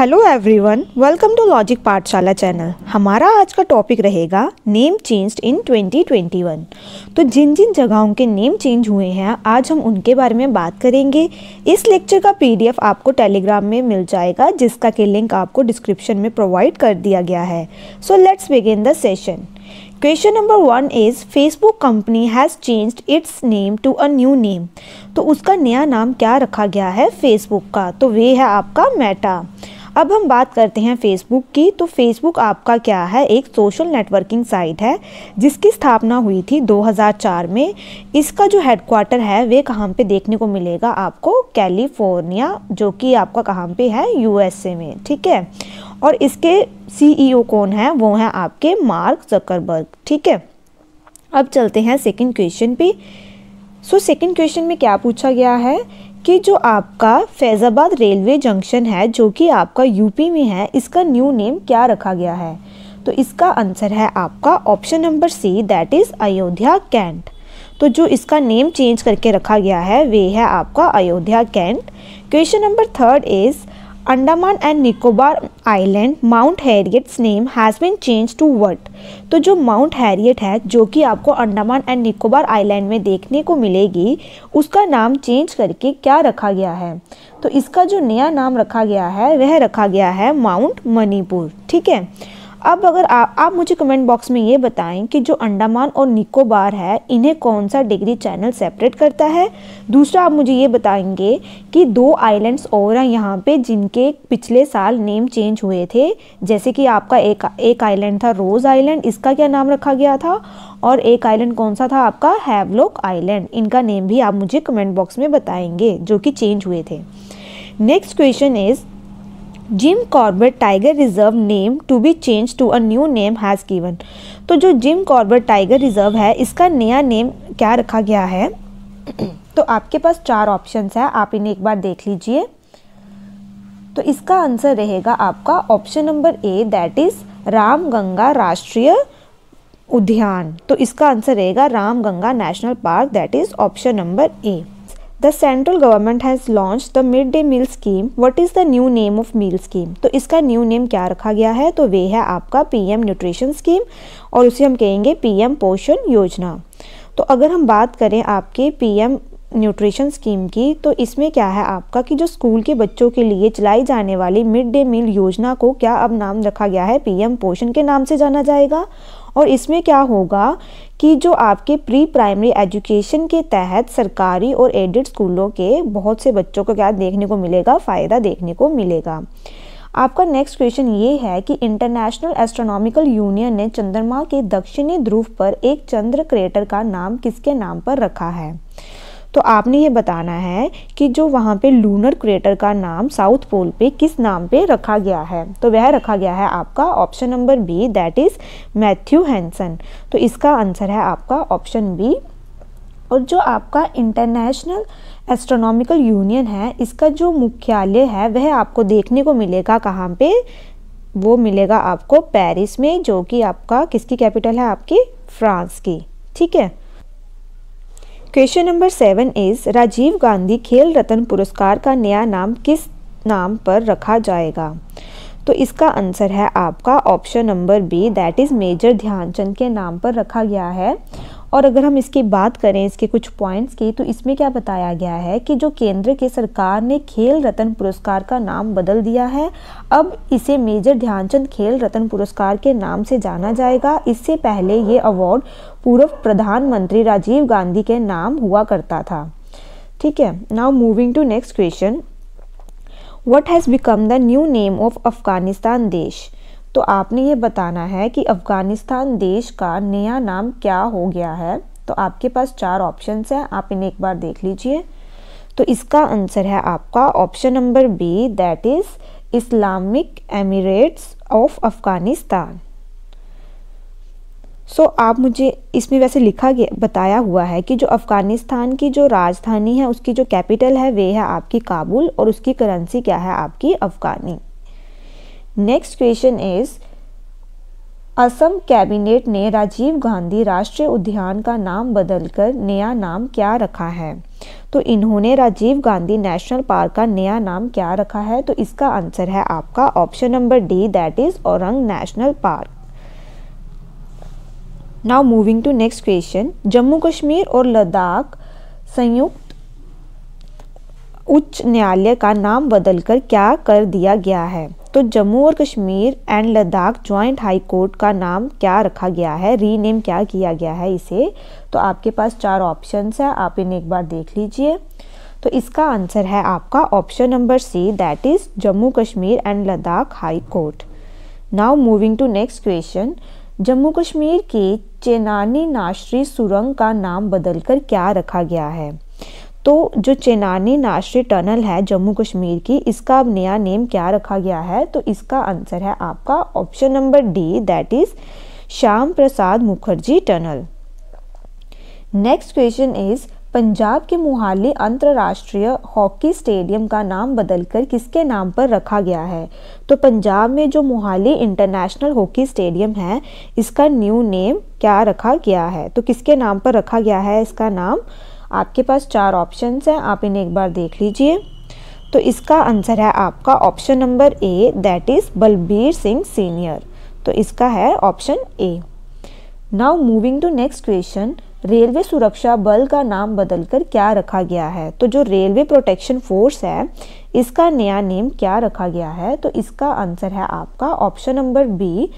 Hello everyone welcome to Logic Pathshala channel हमारा आज का टॉपिक रहेगा नेम चेंज्ड इन 2021 तो जिन जिन जगहों के नेम चेंज हुए हैं आज हम उनके बारे में बात करेंगे इस लेक्चर का पीडीएफ आपको टेलीग्राम में मिल जाएगा जिसका के लिंक आपको डिस्क्रिप्शन में प्रोवाइड कर दिया गया है so let's begin the session question number one is Facebook company has changed its name to a new name तो उसका नया नाम क्या रखा गया है फेसबुक का तो वे है आपका मेटा अब हम बात करते हैं फेसबुक की तो फेसबुक आपका क्या है एक सोशल नेटवर्किंग साइट है जिसकी स्थापना हुई थी 2004 में इसका जो हेडक्वार्टर है वे कहाँ पे देखने को मिलेगा आपको कैलिफोर्निया जो कि आपका कहाँ पे है यूएसए में ठीक है और इसके सीईओ e कौन है वो हैं आपके मार्क जकरबर्ग ठीक है अब चलते हैं सेकेंड क्वेश्चन पे सो सेकेंड क्वेश्चन में क्या पूछा गया है कि जो आपका फैज़ाबाद रेलवे जंक्शन है जो कि आपका यूपी में है इसका न्यू नेम क्या रखा गया है तो इसका आंसर है आपका option number C that is Ayodhya Cantt तो जो इसका नेम चेंज करके रखा गया है वे है आपका Ayodhya Cantt question number third is Andaman and Nicobar island Mount Harriet's name has been change to what तो जो माउंट हैरियट है जो कि आपको अंडमान एंड निकोबार आइलैंड में देखने को मिलेगी उसका नाम चेंज करके क्या रखा गया है तो इसका जो नया नाम रखा गया है वह रखा गया है माउंट मणिपुर ठीक है अब अगर आ, आप मुझे कमेंट बॉक्स में ये बताएं कि जो अंडमान और निकोबार है इन्हें कौन सा डिग्री चैनल सेपरेट करता है दूसरा आप मुझे ये बताएंगे कि दो आइलैंड्स और हैं यहाँ पे जिनके पिछले साल नेम चेंज हुए थे जैसे कि आपका एक एक आइलैंड था रोज़ आइलैंड इसका क्या नाम रखा गया था और एक आइलैंड कौन सा था आपका हैवलोक आइलैंड इनका नेम भी आप मुझे कमेंट बॉक्स में बताएंगे जो कि चेंज हुए थे next question is Jim Corbett tiger reserve name to be change to a new name has given तो जो जिम कॉर्बेट टाइगर रिजर्व है इसका नया नेम क्या रखा गया है तो आपके पास चार ऑप्शंस है आप इन्हें एक बार देख लीजिए तो इसका आंसर रहेगा आपका option number A that is Ram Ganga राष्ट्रीय उद्यान तो इसका आंसर रहेगा Ram Ganga national park that is option number A the central government has launch the mid day meal scheme what is the new name of meal scheme तो इसका new name क्या रखा गया है तो वे है आपका पी एम न्यूट्रिशन स्कीम और उसे हम कहेंगे पी एम पोषण योजना तो अगर हम बात करें आपके पी एम न्यूट्रिशन स्कीम की तो इसमें क्या है आपका कि जो स्कूल के बच्चों के लिए चलाई जाने वाली मिड डे मील योजना को क्या अब नाम रखा गया है पी एम पोषण के नाम से जाना जाएगा और इसमें क्या होगा कि जो आपके प्री प्राइमरी एजुकेशन के तहत सरकारी और एडेड स्कूलों के बहुत से बच्चों को क्या देखने को मिलेगा फ़ायदा देखने को मिलेगा आपका नेक्स्ट क्वेश्चन ये है कि इंटरनेशनल एस्ट्रोनॉमिकल यूनियन ने चंद्रमा के दक्षिणी ध्रुव पर एक चंद्र क्रेटर का नाम किसके नाम पर रखा है तो आपने ये बताना है कि जो वहाँ पे लूनर क्रेटर का नाम साउथ पोल पे किस नाम पे रखा गया है तो वह रखा गया है आपका option number B that is Matthew Hansen तो इसका आंसर है आपका ऑप्शन बी और जो आपका इंटरनेशनल एस्ट्रोनॉमिकल यूनियन है इसका जो मुख्यालय है वह आपको देखने को मिलेगा कहाँ पे वो मिलेगा आपको पेरिस में जो कि आपका किसकी कैपिटल है आपकी फ्रांस की ठीक है question number seven is Rajiv Gandhi Khel Ratna पुरस्कार का नया नाम किस नाम पर रखा जाएगा तो इसका आंसर है आपका option number B that is Major Dhyanchand के नाम पर रखा गया है और अगर हम इसकी बात करें इसके कुछ पॉइंट्स की तो इसमें क्या बताया गया है कि जो केंद्र की सरकार ने खेल रत्न पुरस्कार का नाम बदल दिया है अब इसे मेजर ध्यानचंद खेल रत्न पुरस्कार के नाम से जाना जाएगा इससे पहले ये अवार्ड पूर्व प्रधानमंत्री राजीव गांधी के नाम हुआ करता था ठीक है now moving to next question what has become the new name of Afghanistan देश तो आपने ये बताना है कि अफ़गानिस्तान देश का नया नाम क्या हो गया है तो आपके पास चार ऑप्शंस हैं आप इन्हें एक बार देख लीजिए तो इसका आंसर है आपका option number B that is Islamic Emirates of Afghanistan so so, आप मुझे इसमें वैसे लिखा गया बताया हुआ है कि जो अफ़गानिस्तान की जो राजधानी है उसकी जो कैपिटल है वे है आपकी काबुल और उसकी करेंसी क्या है आपकी Afghani next question is Assam cabinet ने राजीव गांधी राष्ट्रीय उद्यान का नाम बदलकर नया नाम क्या रखा है तो इन्होंने राजीव गांधी नेशनल पार्क का नया नाम क्या रखा है तो इसका आंसर है आपका option number D that is Orang national park now moving to next question Jammu Kashmir और लद्दाख संयुक्त उच्च न्यायालय का नाम बदलकर क्या कर दिया गया है तो जम्मू और Kashmir and Ladakh joint high court का नाम क्या रखा गया है रीनेम क्या किया गया है इसे तो आपके पास चार ऑप्शंस है आप इन्हें एक बार देख लीजिए तो इसका आंसर है आपका option number C that is Jammu Kashmir and Ladakh high court now moving to next question Jammu Kashmir की चेनानी नाशरी सुरंग का नाम बदलकर क्या रखा गया है तो जो चेनानी नाश्री टनल है जम्मू कश्मीर की इसका अब नया नेम क्या रखा गया है तो इसका आंसर है आपका option number D that is Shyam Prasad Mukherjee tunnel next question is Punjab के मोहाली अंतर्राष्ट्रीय हॉकी स्टेडियम का नाम बदलकर किसके नाम पर रखा गया है तो पंजाब में जो मोहाली इंटरनेशनल हॉकी स्टेडियम है इसका न्यू नेम क्या रखा गया है तो किसके नाम पर रखा गया है इसका नाम आपके पास चार ऑप्शंस हैं आप इन्हें एक बार देख लीजिए तो इसका आंसर है आपका option number A that is Balbir Singh senior तो इसका है option A now moving to next question railway सुरक्षा बल का नाम बदलकर क्या रखा गया है तो जो रेलवे प्रोटेक्शन फोर्स है इसका नया नेम क्या रखा गया है तो इसका आंसर है आपका option number B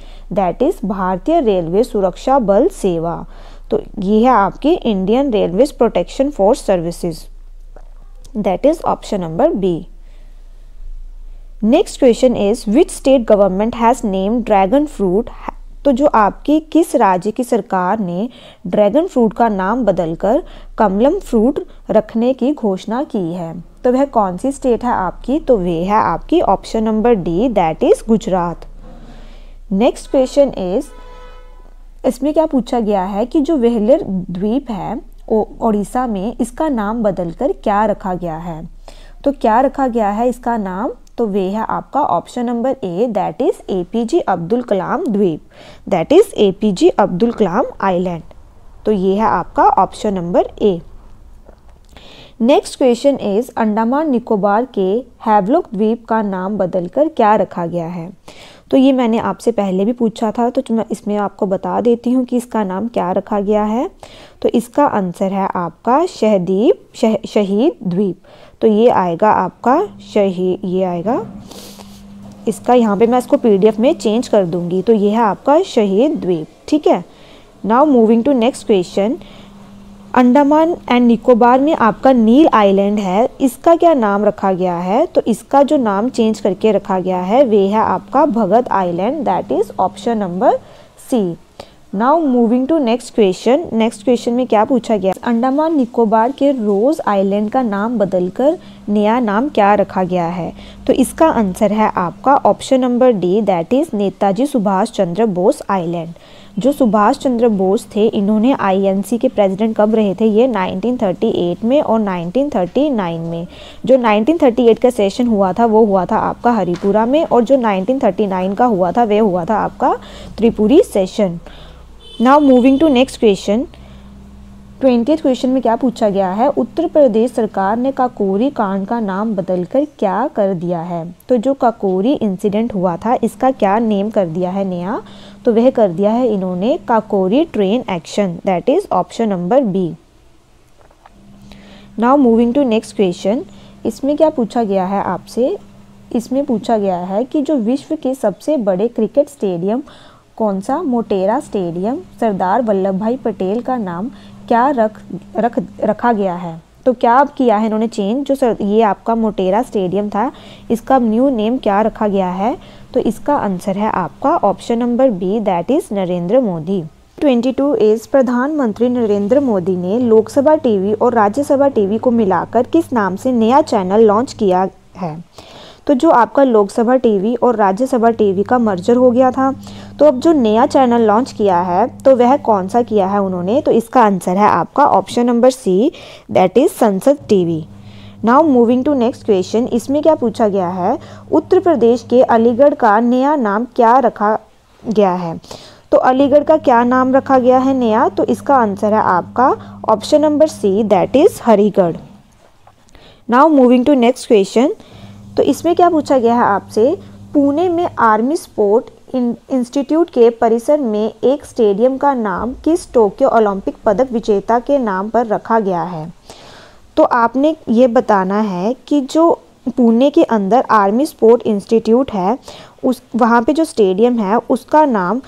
that is भारतीय रेलवे सुरक्षा बल सेवा तो ये है आपकी Indian railways protection force services that is option number B next question is which state government has name dragon fruit तो जो आपकी किस राज्य की सरकार ने ड्रैगन फ्रूट का नाम बदलकर कमलम फ्रूट रखने की घोषणा की है तो वह कौन सी स्टेट है आपकी तो वे है आपकी option number D that is Gujarat next question is इसमें क्या पूछा गया है कि जो वेहलर द्वीप है ओडिशा में इसका नाम बदलकर क्या रखा गया है तो क्या रखा गया है इसका नाम तो वे है आपका option number A that is A P J Abdul Kalam Dweep that is A P J Abdul Kalam island तो ये है आपका option number A next question is Andaman Nicobar के हैवलोक द्वीप का नाम बदलकर क्या रखा गया है तो ये मैंने आपसे पहले भी पूछा था तो मैं इसमें आपको बता देती हूँ कि इसका नाम क्या रखा गया है तो इसका आंसर है आपका शहदीप शह, शहीद द्वीप तो ये आएगा आपका शहीद ये आएगा इसका यहाँ पे मैं इसको पीडीएफ में चेंज कर दूंगी तो ये है आपका शहीद द्वीप ठीक है now moving to next question Andaman and Nicobar में आपका नील आइलैंड है इसका क्या नाम रखा गया है तो इसका जो नाम चेंज करके रखा गया है वे है आपका Bhagat island that is option number C now moving to next question next question में क्या पूछा गया अंडमान निकोबार के रोज़ आइलैंड का नाम बदलकर नया नाम क्या रखा गया है तो इसका आंसर है आपका option number D that is Netaji Subhash Chandra Bose island जो सुभाष चंद्र बोस थे इन्होंने आईएनसी के प्रेसिडेंट कब रहे थे ये 1938 में और 1939 में जो 1938 का सेशन हुआ था वो हुआ था आपका हरिपुरा में और जो 1939 का हुआ था वह हुआ था आपका Tripuri session now moving to next question twenty question में क्या पूछा गया है उत्तर प्रदेश सरकार ने काकोरी कांड का नाम बदलकर क्या कर दिया है तो जो काकोरी इंसिडेंट हुआ था इसका क्या नेम कर दिया है नया तो वह कर दिया है इन्होंने Kakori train action that is option number B now moving to next question इसमें क्या पूछा गया है आपसे इसमें पूछा गया है कि जो विश्व के सबसे बड़े क्रिकेट स्टेडियम कौन सा मोटेरा स्टेडियम सरदार वल्लभ भाई पटेल का नाम क्या रख रख रखा गया है तो क्या अब किया है इन्होंने चेंज जो सर ये आपका मोटेरा स्टेडियम था इसका न्यू नेम क्या रखा गया है तो इसका आंसर है आपका option number B that is Narendra Modi 22 as प्रधानमंत्री नरेंद्र मोदी ने लोकसभा टीवी और राज्यसभा टीवी को मिलाकर किस नाम से नया चैनल लॉन्च किया है तो जो आपका लोकसभा टीवी और राज्यसभा टीवी का मर्जर हो गया था तो अब जो नया चैनल लॉन्च किया है तो वह कौन सा किया है उन्होंने तो इसका आंसर है आपका option number C that is Sansad TV now moving to next question इसमें क्या पूछा गया है उत्तर प्रदेश के अलीगढ़ का नया नाम क्या रखा गया है तो अलीगढ़ का क्या नाम रखा गया है नया तो इसका आंसर है आपका option number C that is Harigarh now moving to next question तो इसमें क्या पूछा गया है आपसे पुणे में आर्मी स्पोर्ट इंस्टीट्यूट के परिसर में एक स्टेडियम का नाम किस टोक्यो ओलंपिक पदक विजेता के नाम पर रखा गया है तो आपने ये बताना है कि जो पुणे के अंदर आर्मी स्पोर्ट इंस्टीट्यूट है उस वहाँ पे जो स्टेडियम है उसका नाम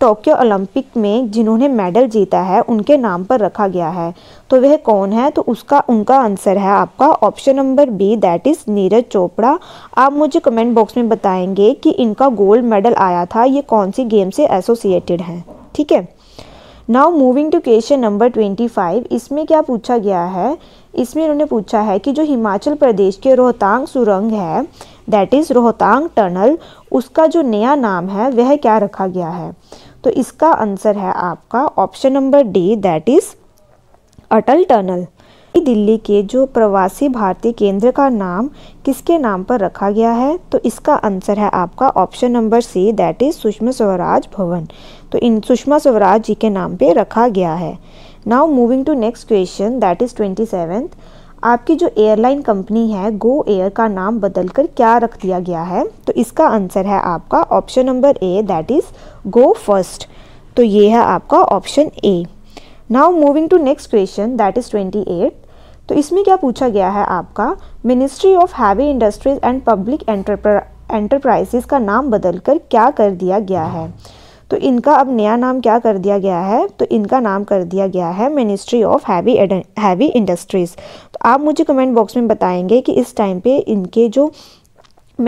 टोक्यो ओलंपिक में जिन्होंने मेडल जीता है उनके नाम पर रखा गया है तो वह कौन है तो उसका उनका आंसर है आपका option number B that is Neeraj Chopra आप मुझे कमेंट बॉक्स में बताएंगे कि इनका गोल्ड मेडल आया था ये कौन सी गेम से एसोसिएटेड है ठीक है now moving to question number twenty five इसमें क्या पूछा गया है इसमें इन्होंने पूछा है कि जो हिमाचल प्रदेश के रोहतांग सुरंग है दैट इज़ रोहतांग टनल उसका जो नया नाम है वह क्या रखा गया है तो इसका आंसर है आपका option number D that is Atal tunnel Delhi के जो प्रवासी भारतीय केंद्र का नाम किसके नाम पर रखा गया है तो इसका आंसर है आपका option number C that is Sushma Swaraj Bhawan तो इन सुषमा स्वराज जी के नाम पे रखा गया है now moving to next question that is twenty seventh आपकी जो एयरलाइन कंपनी है गो एयर का नाम बदलकर क्या रख दिया गया है तो इसका आंसर है आपका option number A that is Go First तो ये है आपका option A now moving to next question that is twenty eight तो इसमें क्या पूछा गया है आपका ministry of heavy industries and public enterprises का नाम बदलकर क्या कर दिया गया है तो इनका अब नया नाम क्या कर दिया गया है तो इनका नाम कर दिया गया है ministry of heavy heavy industries तो आप मुझे कमेंट बॉक्स में बताएंगे कि इस टाइम पे इनके जो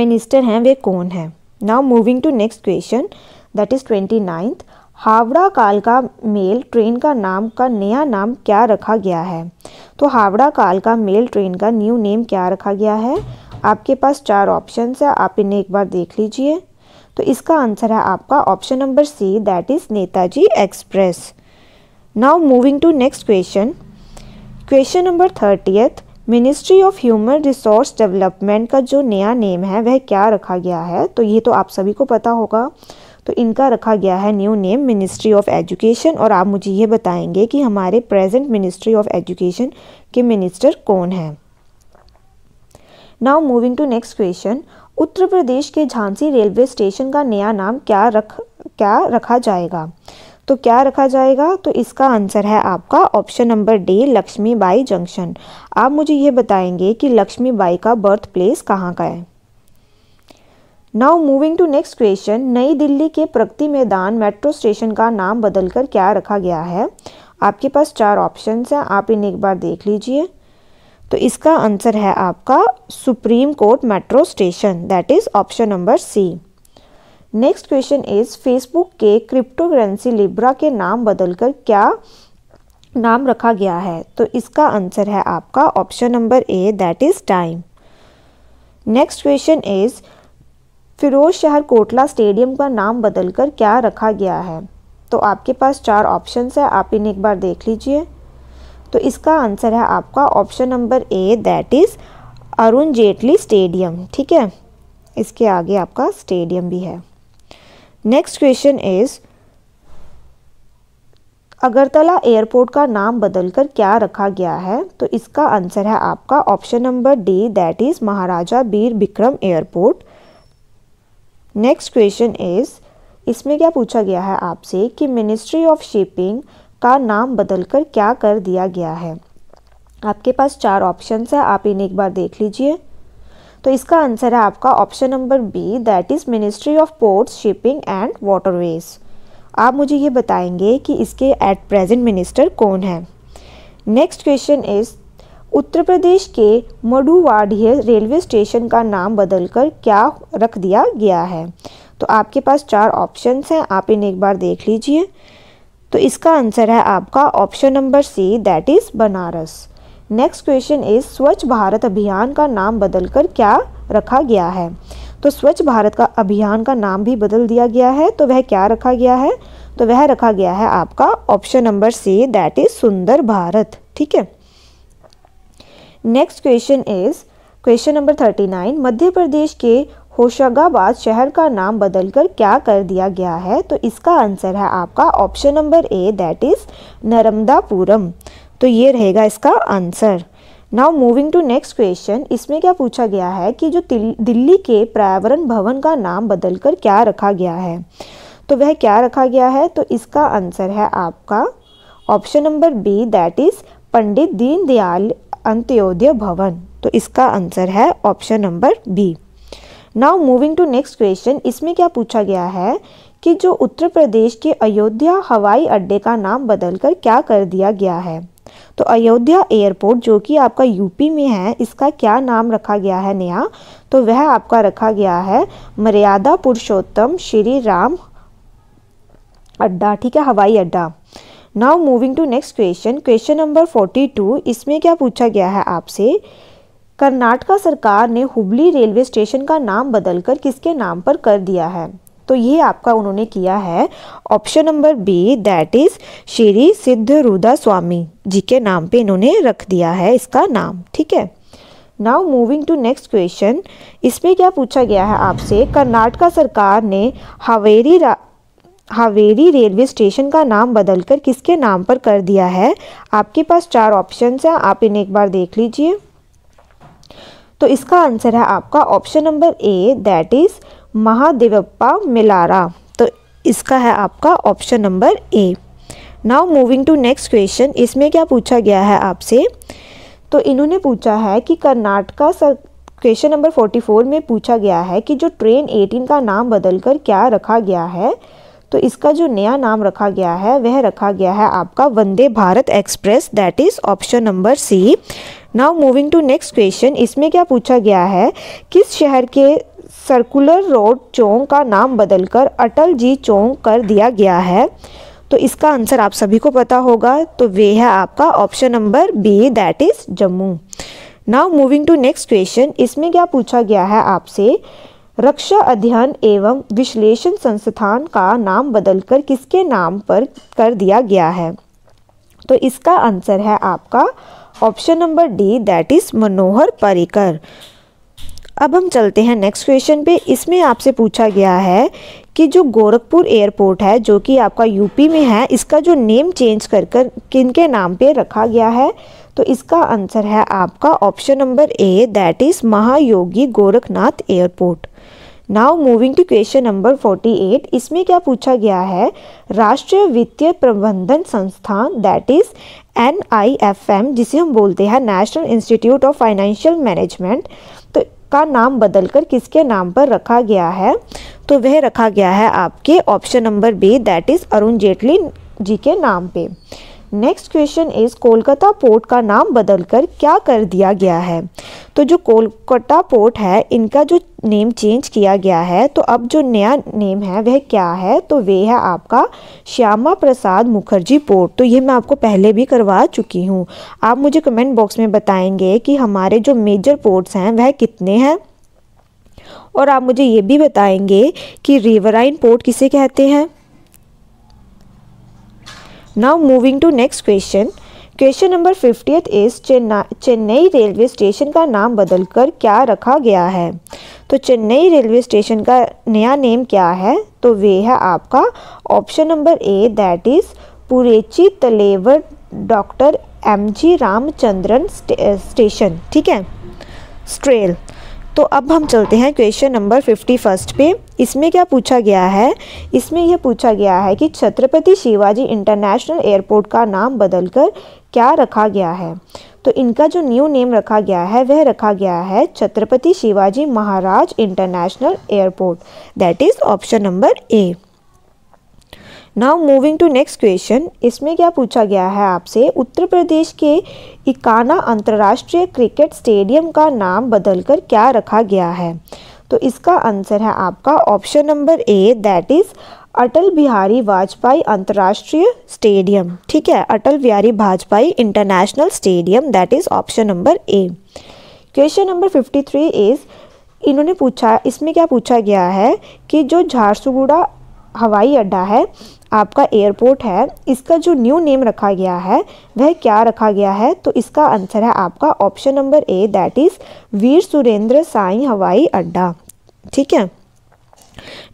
मिनिस्टर हैं वे कौन हैं now moving to next question that is twenty ninth Howrah कालका मेल ट्रेन का नाम का नया नाम क्या रखा गया है तो हावड़ा कालका मेल ट्रेन का न्यू नेम क्या रखा गया है आपके पास चार ऑप्शन है आप इन्हें एक बार देख लीजिए तो इसका आंसर है आपका option number C that is Netaji express now moving to next question question number thirtieth ministry of human resource development का जो नया नेम है वह क्या रखा गया है तो ये तो आप सभी को पता होगा तो इनका रखा गया है new name ministry of education और आप मुझे ये बताएंगे कि हमारे प्रेजेंट मिनिस्ट्री ऑफ एजुकेशन के मिनिस्टर कौन हैं now moving to next question Uttar Pradesh के झांसी रेलवे स्टेशन का नया नाम क्या रख क्या रखा जाएगा तो क्या रखा जाएगा तो इसका आंसर है आपका option number D Laxmibai junction आप मुझे ये बताएंगे कि लक्ष्मीबाई का बर्थ प्लेस कहाँ का है now moving to next question नई दिल्ली के प्रगति मैदान मेट्रो स्टेशन का नाम बदलकर क्या रखा गया है आपके पास चार ऑप्शन हैं आप इन्हें एक बार देख लीजिए तो इसका आंसर है आपका supreme court metro station that is option number C next question is Facebook के क्रिप्टो करेंसी लिब्रा के नाम बदलकर क्या नाम रखा गया है तो इसका आंसर है आपका option number A that is Diem next question is Firoz Shah Kotla stadium का नाम बदलकर क्या रखा गया है तो आपके पास चार ऑप्शंस है आप इन्हें एक बार देख लीजिए तो इसका आंसर है आपका option number A that is Arun Jaitley stadium ठीक है इसके आगे आपका स्टेडियम भी है next question is Agartala airport का नाम बदलकर क्या रखा गया है तो इसका आंसर है आपका option number D that is Maharaja Bir Bikram airport next question is इसमें क्या पूछा गया है आपसे कि मिनिस्ट्री ऑफ शिपिंग का नाम बदलकर क्या कर दिया गया है आपके पास चार ऑप्शन है आप इन्हें एक बार देख लीजिए तो इसका आंसर है आपका option number B that is ministry of ports shipping and waterways आप मुझे ये बताएंगे कि इसके एट प्रेजेंट मिनिस्टर कौन है next question is Uttar Pradesh के मडुवाडीह रेलवे स्टेशन का नाम बदलकर क्या रख दिया गया है तो आपके पास चार ऑप्शंस हैं आप इन्हें एक बार देख लीजिए तो इसका आंसर है आपका option number C that is Banaras next question is Swachh Bharat अभियान का नाम बदलकर क्या रखा गया है तो स्वच्छ भारत का अभियान का नाम भी बदल दिया गया है तो वह क्या रखा गया है तो वह रखा गया है आपका option number C that is Sundar Bharat ठीक है next question is question number thirty nine Madhya Pradesh के होशंगाबाद शहर का नाम बदलकर क्या कर दिया गया है तो इसका आंसर है आपका option number A that is Narmadapuram तो ये रहेगा इसका answer now moving to next question इसमें क्या पूछा गया है कि जो दिल्ली के पर्यावरण भवन का नाम बदलकर क्या रखा गया है तो वह क्या रखा गया है तो इसका आंसर है आपका option number B that is Pandit Deendayal Antyodaya Bhawan तो इसका आंसर है option number B now moving to next question इसमें क्या पूछा गया है कि जो उत्तर प्रदेश के अयोध्या हवाई अड्डे का नाम बदलकर क्या कर दिया गया है तो अयोध्या एयरपोर्ट जो कि आपका यूपी में है इसका क्या नाम रखा गया है नया तो वह आपका रखा गया है मर्यादा पुरुषोत्तम श्री राम अड्डा ठीक है हवाई अड्डा now moving to next question question number forty two इसमें क्या पूछा गया है आपसे कर्नाटका सरकार ने हुबली रेलवे स्टेशन का नाम बदलकर किसके नाम पर कर दिया है तो ये आपका उन्होंने किया है option number B that is Shri Siddharudha स्वामी जी के नाम पे इन्होंने रख दिया है इसका नाम ठीक है now moving to next question इसमें क्या पूछा गया है आपसे कर्नाटका सरकार ने हवेरी हवेरी रेलवे स्टेशन का नाम बदलकर किसके नाम पर कर दिया है आपके पास चार ऑप्शन हैं आप इन्हें एक बार देख लीजिए तो इसका आंसर है आपका option number A that is Mahadevappa Mailara तो इसका है आपका option number A now moving to next question इसमें क्या पूछा गया है आपसे तो इन्होंने पूछा है कि Karnataka sir question number forty four में पूछा गया है कि जो ट्रेन एटीन का नाम बदलकर क्या रखा गया है तो इसका जो नया नाम रखा गया है वह रखा गया है आपका Vande Bharat express that is option number C now moving to next question इसमें क्या पूछा गया है किस शहर के सर्कुलर रोड चौंक का नाम बदलकर अटल जी चौंक कर दिया गया है तो इसका आंसर आप सभी को पता होगा तो वे है आपका option number B that is Jammu now moving to next question इसमें क्या पूछा गया है आपसे रक्षा अध्ययन एवं विश्लेषण संस्थान का नाम बदलकर किसके नाम पर कर दिया गया है तो इसका आंसर है आपका option number D that is Manohar Parrikar अब हम चलते हैं नेक्स्ट क्वेश्चन पे इसमें आपसे पूछा गया है कि जो गोरखपुर एयरपोर्ट है जो कि आपका यूपी में है इसका जो नेम चेंज कर कर किन के नाम पे रखा गया है तो इसका आंसर है आपका option number A that is Mahayogi Gorakhnath airport now moving to question number 48 इसमें क्या पूछा गया है राष्ट्रीय वित्तीय प्रबंधन संस्थान that is N I F M जिसे हम बोलते हैं national institute of financial management तो का नाम बदलकर किसके नाम पर रखा गया है तो वह रखा गया है आपके option number B that is Arun Jaitley ji के नाम पे next question is Kolkata port का नाम बदलकर क्या कर दिया गया है तो जो कोलकाता पोर्ट है इनका जो नेम चेंज किया गया है तो अब जो नया नेम है वह क्या है तो वे है आपका श्यामा प्रसाद मुखर्जी पोर्ट तो यह मैं आपको पहले भी करवा चुकी हूँ आप मुझे कमेंट बॉक्स में बताएंगे कि हमारे जो मेजर पोर्ट्स हैं वह कितने हैं और आप मुझे ये भी बताएंगे कि रिवराइन पोर्ट किसे कहते हैं Now moving to next question. Question number fiftieth इस चेन्नई रेलवे स्टेशन का नाम बदलकर क्या रखा गया है तो चेन्नई रेलवे स्टेशन का नया नेम क्या है तो वे है आपका option number A that is Puratchi Thalaivar doctor M G Ramachandran station ठीक है स्ट्रेल तो अब हम चलते हैं क्वेश्चन नंबर फिफ्टी फर्स्ट पे इसमें क्या पूछा गया है इसमें यह पूछा गया है कि छत्रपति शिवाजी इंटरनेशनल एयरपोर्ट का नाम बदलकर क्या रखा गया है तो इनका जो न्यू नेम रखा गया है वह रखा गया है Chhatrapati Shivaji Maharaj international airport that is option number A now moving to next question इसमें क्या पूछा गया है आपसे उत्तर प्रदेश के इकाना अंतर्राष्ट्रीय क्रिकेट स्टेडियम का नाम बदलकर क्या रखा गया है तो इसका आंसर है आपका option number A that is Atal Bihari Vajpayee अंतर्राष्ट्रीय स्टेडियम ठीक है Atal Bihari Vajpayee international stadium that is option number A question number fifty three is इन्होंने पूछा इसमें क्या पूछा गया है कि जो झारसुगुड़ा हवाई अड्डा है आपका एयरपोर्ट है इसका जो न्यू नेम रखा गया है वह क्या रखा गया है तो इसका आंसर है आपका option number A that is Veer Surendra Sai हवाई अड्डा ठीक है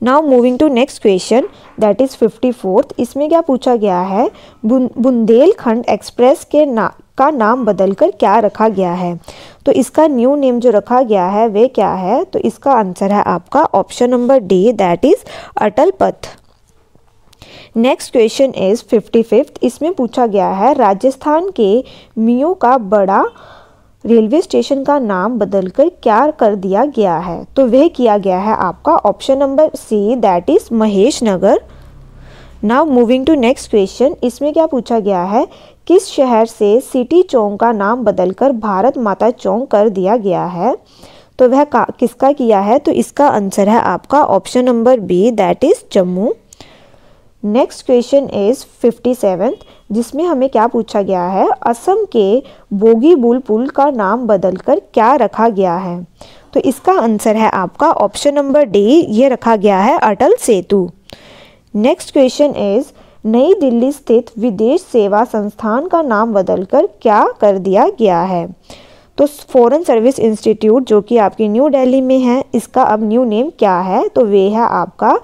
now moving to next question that is fifty fourth इसमें क्या पूछा गया है बुन, बुंदेलखंड एक्सप्रेस के ना का नाम बदलकर क्या रखा गया है तो इसका न्यू नेम जो रखा गया है वे क्या है तो इसका आंसर है आपका option number D that is Atal Path next question is fifty fifth इसमें पूछा गया है राजस्थान के मियो का बड़ा रेलवे स्टेशन का नाम बदलकर क्या कर दिया गया है तो वह किया गया है आपका option number C that is Mahesh Nagar now moving to next question इसमें क्या पूछा गया है किस शहर से सिटी चौंक का नाम बदलकर भारत माता चौंक कर दिया गया है तो वह किसका किया है तो इसका आंसर है आपका option number B that is Jammu next question is fifty seventh जिसमें हमें क्या पूछा गया है असम के बोगीबुल पुल का नाम बदलकर क्या रखा गया है तो इसका आंसर है आपका ऑप्शन नंबर डी ये रखा गया है Atal Setu next question is New Delhi स्थित विदेश सेवा संस्थान का नाम बदलकर क्या कर दिया गया है तो फॉरेन सर्विस इंस्टीट्यूट जो कि आपकी न्यू दिल्ली में है इसका अब न्यू नेम क्या है तो वे है आपका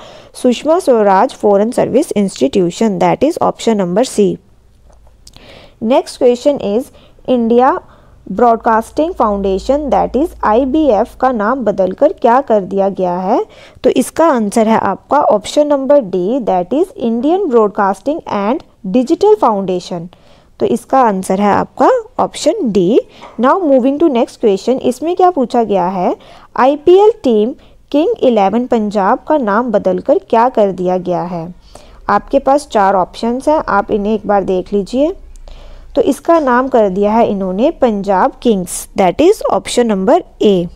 Sushma Swaraj foreign service institution that is option number C next question is India broadcasting foundation that is IBF का नाम बदलकर क्या कर दिया गया है तो इसका आंसर है आपका option number D that is Indian broadcasting and digital foundation तो इसका आंसर है आपका option D now moving to next question इसमें क्या पूछा गया है IPL team king eleven Punjab का नाम बदलकर क्या कर दिया गया है आपके पास चार ऑप्शंस हैं आप इन्हें एक बार देख लीजिए तो इसका नाम कर दिया है इन्होंने Punjab kings that is option number A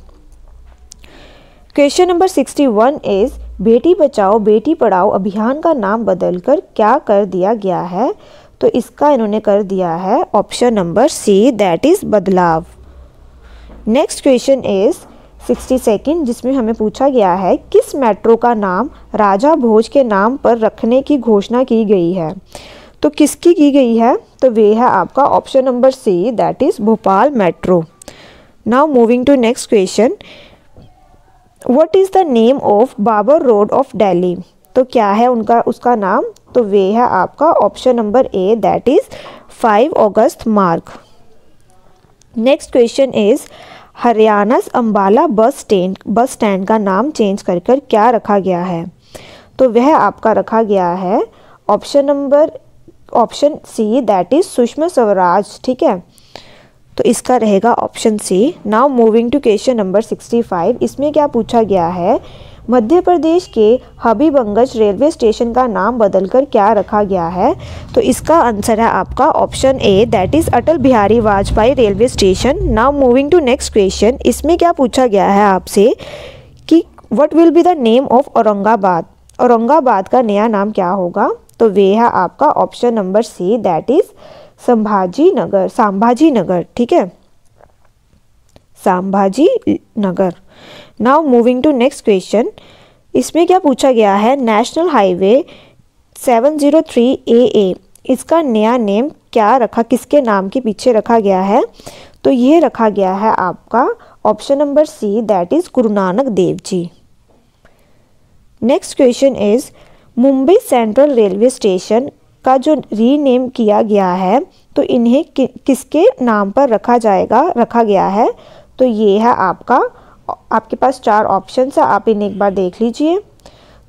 question number sixty one is बेटी बचाओ बेटी पढ़ाओ अभियान का नाम बदलकर क्या कर दिया गया है तो इसका इन्होंने कर दिया है option number C that is बदलाव next question is sixty second जिसमें हमें पूछा गया है किस मेट्रो का नाम राजा भोज के नाम पर रखने की घोषणा की गई है तो किसकी की गई है तो वे है आपका option number C that is Bhopal metro now moving to next question what is the name of Babar road of Delhi तो क्या है उनका उसका नाम तो वे है आपका option number A that is five August मार्ग next question is Haryana Ambala bus stand bus stand का नाम चेंज कर कर क्या रखा गया है तो वह आपका रखा गया है option number option C that is Sushma Swaraj ठीक है तो इसका रहेगा option C now moving to question number sixty five इसमें क्या पूछा गया है मध्य प्रदेश के हबीबंगज रेलवे स्टेशन का नाम बदलकर क्या रखा गया है तो इसका आंसर है आपका option A that is Atal Bihari Vajpayee railway station now moving to next question इसमें क्या पूछा गया है आपसे कि what will be the name of Aurangabad Aurangabad का नया नाम क्या होगा तो वे है आपका option number C that is Sambhaji Nagar Sambhaji Nagar ठीक है Sambhaji Nagar now moving to next question इसमें क्या पूछा गया है नेशनल हाईवे सेवन जीरो ए ए इसका नया नेम क्या रखा किसके नाम के पीछे रखा गया है तो ये रखा गया है आपका option number C that is Guru Nanak Dev ji next question is Mumbai central railway station का जो रीनेम किया गया है तो इन्हें कि, किसके नाम पर रखा जाएगा रखा गया है तो ये है आपका आपके पास चार ऑप्शन है आप इन्हें एक बार देख लीजिए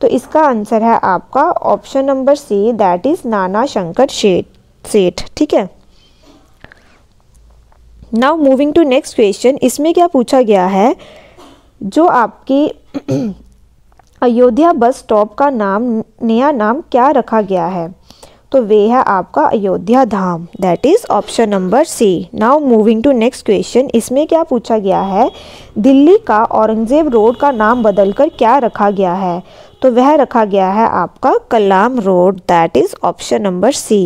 तो इसका आंसर है आपका option number C that is Nana Shankar Sheth Seth ठीक है now moving to next question इसमें क्या पूछा गया है जो आपकी अयोध्या बस स्टॉप का नाम नया नाम क्या रखा गया है तो वे है आपका Ayodhya Dham that is option number C now moving to next question इसमें क्या पूछा गया है दिल्ली का औरंगजेब रोड का नाम बदलकर क्या रखा गया है तो वह रखा गया है आपका Kalam road that is option number C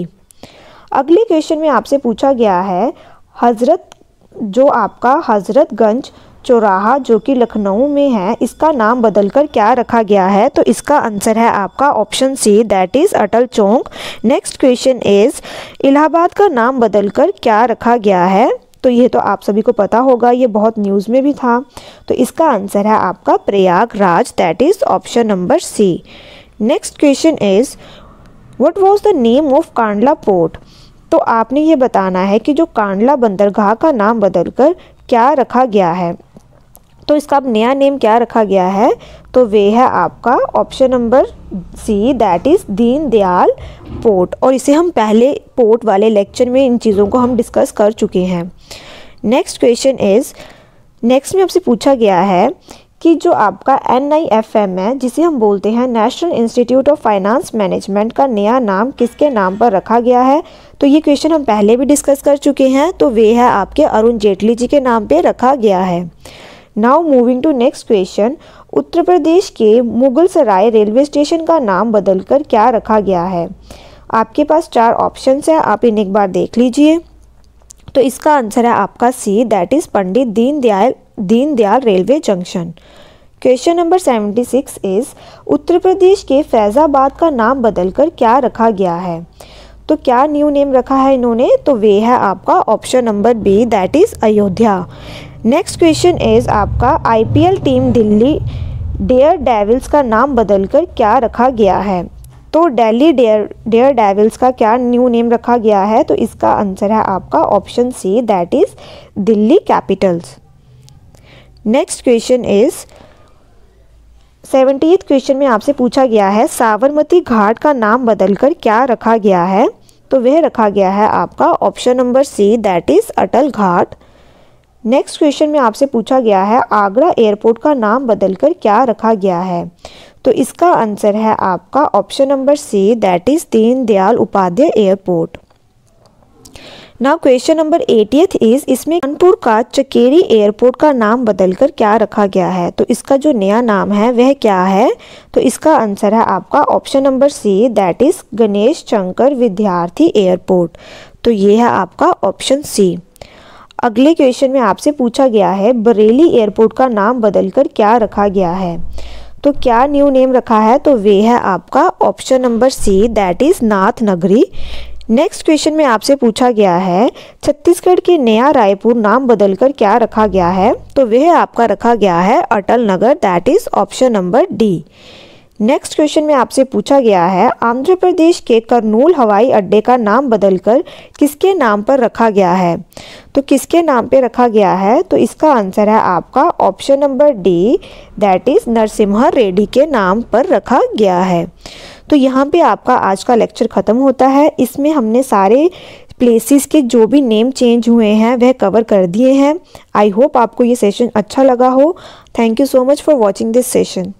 अगले क्वेश्चन में आपसे पूछा गया है हज़रत जो आपका हज़रतगंज चौराहा जो कि लखनऊ में है इसका नाम बदलकर क्या रखा गया है तो इसका आंसर है आपका option C that is Atal Chowk next question is Allahabad का नाम बदलकर क्या रखा गया है तो ये तो आप सभी को पता होगा ये बहुत न्यूज़ में भी था तो इसका आंसर है आपका Prayagraj that is option number C next question is what was the name of Kandla port तो आपने ये बताना है कि जो कांडला बंदरगाह का नाम बदलकर क्या रखा गया है तो इसका अब नया नेम क्या रखा गया है तो वे है आपका option number C that is Deen Dayal port और इसे हम पहले पोर्ट वाले लेक्चर में इन चीज़ों को हम डिस्कस कर चुके हैं नेक्स्ट क्वेश्चन इज़ नेक्स्ट में आपसे पूछा गया है कि जो आपका एन आई एफ एम है जिसे हम बोलते हैं national institute of finance management का नया नाम किसके नाम पर रखा गया है तो ये क्वेश्चन हम पहले भी डिस्कस कर चुके हैं तो वे है आपके अरुण जेटली जी के नाम पे रखा गया है now moving to next question Uttar Pradesh के मुगल सराय रेलवे स्टेशन का नाम बदलकर क्या रखा गया है आपके पास चार ऑप्शंस हैं आप इन्हें एक बार देख लीजिए तो इसका आंसर है आपका C that is Pandit Deendayal Deendayal railway junction question number seventy six is Uttar Pradesh के फैज़ाबाद का नाम बदलकर क्या रखा गया है तो क्या न्यू नेम रखा है इन्होंने तो वे है आपका option number B that is Ayodhya next question is आपका IPL team Delhi daredevils का नाम बदलकर क्या रखा गया है तो डेली डेयर डेयर डेविल्स का क्या न्यू नेम रखा गया है तो इसका आंसर है आपका option C that is Delhi capitals next question is seventy question में आपसे पूछा गया है साबरमती घाट का नाम बदलकर क्या रखा गया है तो वह रखा गया है आपका option number C that is Atal Ghat next question में आपसे पूछा गया है आगरा एयरपोर्ट का नाम बदलकर क्या रखा गया है तो इसका आंसर है आपका option number C that is Deen Dayal Upadhyay airport ना क्वेश्चन नंबर एटीएथ इज इसमें कानपुर का चकेरी एयरपोर्ट का नाम बदलकर क्या रखा गया है तो इसका जो नया नाम है वह क्या है तो इसका आंसर है आपका option number C that is Ganesh Shankar Vidyarthi airport तो ये है आपका ऑप्शन सी अगले क्वेश्चन में आपसे पूछा गया है बरेली एयरपोर्ट का नाम बदलकर क्या रखा गया है तो क्या न्यू नेम रखा है तो वे है आपका option number C that is Nath Nagari next question में आपसे पूछा गया है छत्तीसगढ़ के नया रायपुर नाम बदलकर क्या रखा गया है तो वह आपका रखा गया है Atal Nagar that is option number D next question में आपसे पूछा गया है आंध्र प्रदेश के करनूल हवाई अड्डे का नाम बदलकर किसके नाम पर रखा गया है तो किसके नाम पर रखा गया है तो इसका आंसर है आपका option number D that is Narasimha Reddy के नाम पर रखा गया है तो यहाँ पे आपका आज का लेक्चर ख़त्म होता है इसमें हमने सारे प्लेसेस के जो भी नेम चेंज हुए हैं वह कवर कर दिए हैं आई होप आपको ये सेशन अच्छा लगा हो thank you so much for watching this session